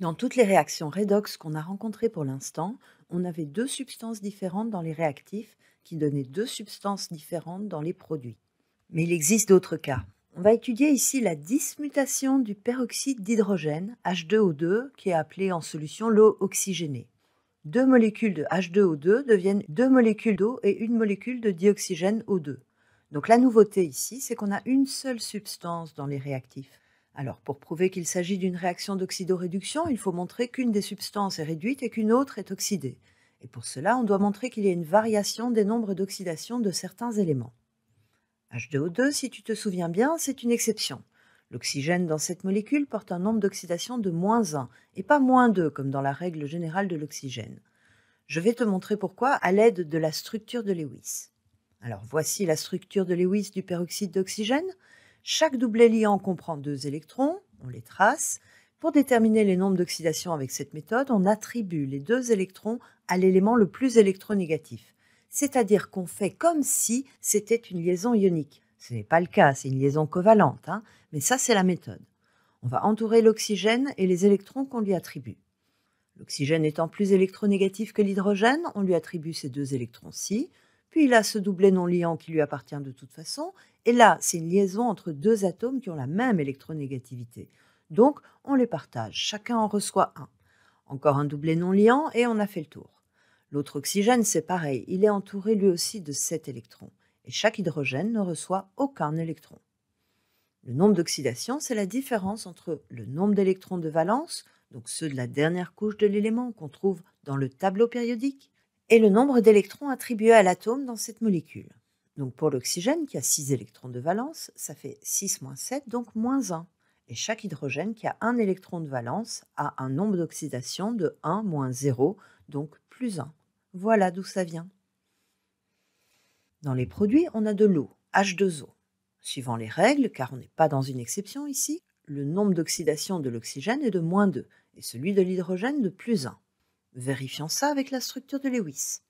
Dans toutes les réactions redox qu'on a rencontrées pour l'instant, on avait deux substances différentes dans les réactifs qui donnaient deux substances différentes dans les produits. Mais il existe d'autres cas. On va étudier ici la dismutation du peroxyde d'hydrogène, H2O2, qui est appelé en solution l'eau oxygénée. Deux molécules de H2O2 deviennent deux molécules d'eau et une molécule de dioxygène O2. Donc la nouveauté ici, c'est qu'on a une seule substance dans les réactifs. Alors, pour prouver qu'il s'agit d'une réaction d'oxydoréduction, il faut montrer qu'une des substances est réduite et qu'une autre est oxydée. Et pour cela, on doit montrer qu'il y a une variation des nombres d'oxydation de certains éléments. H2O2, si tu te souviens bien, c'est une exception. L'oxygène dans cette molécule porte un nombre d'oxydation de moins 1 et pas moins 2 comme dans la règle générale de l'oxygène. Je vais te montrer pourquoi à l'aide de la structure de Lewis. Alors voici la structure de Lewis du peroxyde d'oxygène. Chaque doublé liant comprend deux électrons, on les trace. Pour déterminer les nombres d'oxydation avec cette méthode, on attribue les deux électrons à l'élément le plus électronégatif, c'est-à-dire qu'on fait comme si c'était une liaison ionique. Ce n'est pas le cas, c'est une liaison covalente, hein, mais ça c'est la méthode. On va entourer l'oxygène et les électrons qu'on lui attribue. L'oxygène étant plus électronégatif que l'hydrogène, on lui attribue ces deux électrons-ci. Puis il a ce doublet non liant qui lui appartient de toute façon. Et là, c'est une liaison entre deux atomes qui ont la même électronégativité. Donc, on les partage. Chacun en reçoit un. Encore un doublet non liant et on a fait le tour. L'autre oxygène, c'est pareil. Il est entouré lui aussi de 7 électrons. Et chaque hydrogène ne reçoit aucun électron. Le nombre d'oxydation, c'est la différence entre le nombre d'électrons de valence, donc ceux de la dernière couche de l'élément qu'on trouve dans le tableau périodique, et le nombre d'électrons attribués à l'atome dans cette molécule. Donc pour l'oxygène qui a 6 électrons de valence, ça fait 6 moins 7, donc moins 1. Et chaque hydrogène qui a 1 électron de valence a un nombre d'oxydation de 1 moins 0, donc plus 1. Voilà d'où ça vient. Dans les produits, on a de l'eau, H2O. Suivant les règles, car on n'est pas dans une exception ici, le nombre d'oxydation de l'oxygène est de moins 2 et celui de l'hydrogène de plus 1. Vérifions ça avec la structure de Lewis.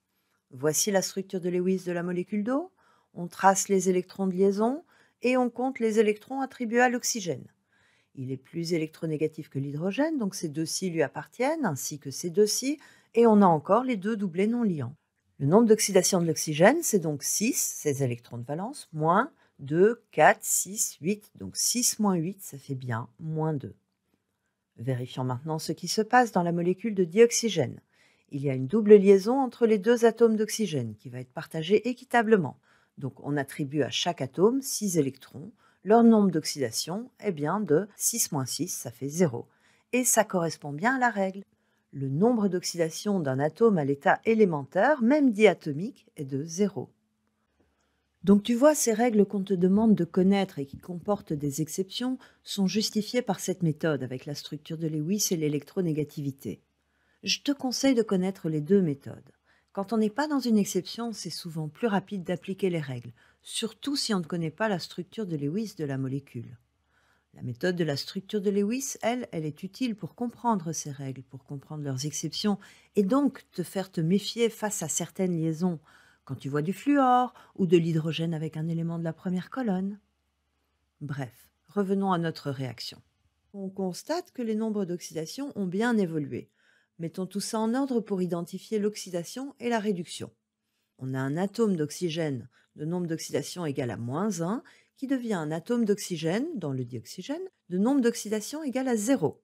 Voici la structure de Lewis de la molécule d'eau. On trace les électrons de liaison et on compte les électrons attribués à l'oxygène. Il est plus électronégatif que l'hydrogène, donc ces deux-ci lui appartiennent, ainsi que ces deux-ci, et on a encore les deux doublés non liants. Le nombre d'oxydation de l'oxygène, c'est donc 6, ces électrons de valence, moins 2, 4, 6, 8, donc 6 moins 8, ça fait bien moins 2. Vérifions maintenant ce qui se passe dans la molécule de dioxygène. Il y a une double liaison entre les deux atomes d'oxygène qui va être partagée équitablement. Donc on attribue à chaque atome 6 électrons. Leur nombre d'oxydation est bien de 6 6, ça fait 0. Et ça correspond bien à la règle. Le nombre d'oxydation d'un atome à l'état élémentaire, même diatomique, est de 0. Donc tu vois, ces règles qu'on te demande de connaître et qui comportent des exceptions sont justifiées par cette méthode avec la structure de Lewis et l'électronégativité. Je te conseille de connaître les deux méthodes. Quand on n'est pas dans une exception, c'est souvent plus rapide d'appliquer les règles, surtout si on ne connaît pas la structure de Lewis de la molécule. La méthode de la structure de Lewis, elle, elle est utile pour comprendre ces règles, pour comprendre leurs exceptions, et donc te faire te méfier face à certaines liaisons, quand tu vois du fluor ou de l'hydrogène avec un élément de la première colonne. Bref, revenons à notre réaction. On constate que les nombres d'oxydation ont bien évolué. Mettons tout ça en ordre pour identifier l'oxydation et la réduction. On a un atome d'oxygène, de nombre d'oxydation égal à moins 1, qui devient un atome d'oxygène, dans le dioxygène, de nombre d'oxydation égal à 0.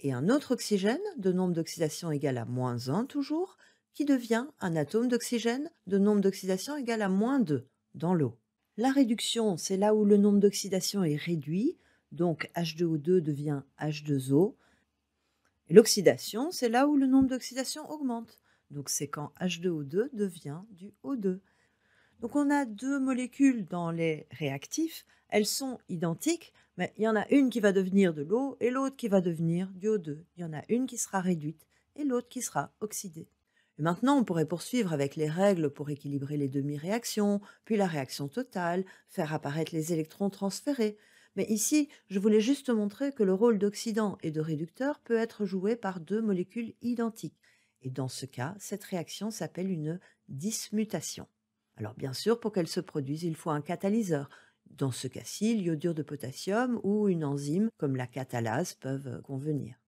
Et un autre oxygène, de nombre d'oxydation égal à moins 1 toujours, qui devient un atome d'oxygène de nombre d'oxydation égal à moins 2 dans l'eau. La réduction, c'est là où le nombre d'oxydation est réduit, donc H2O2 devient H2O. L'oxydation, c'est là où le nombre d'oxydation augmente, donc c'est quand H2O2 devient du O2. Donc on a deux molécules dans les réactifs, elles sont identiques, mais il y en a une qui va devenir de l'eau et l'autre qui va devenir du O2. Il y en a une qui sera réduite et l'autre qui sera oxydée. Maintenant, on pourrait poursuivre avec les règles pour équilibrer les demi-réactions, puis la réaction totale, faire apparaître les électrons transférés. Mais ici, je voulais juste montrer que le rôle d'oxydant et de réducteur peut être joué par deux molécules identiques. Et dans ce cas, cette réaction s'appelle une dismutation. Alors bien sûr, pour qu'elle se produise, il faut un catalyseur. Dans ce cas-ci, l'iodure de potassium ou une enzyme comme la catalase peuvent convenir.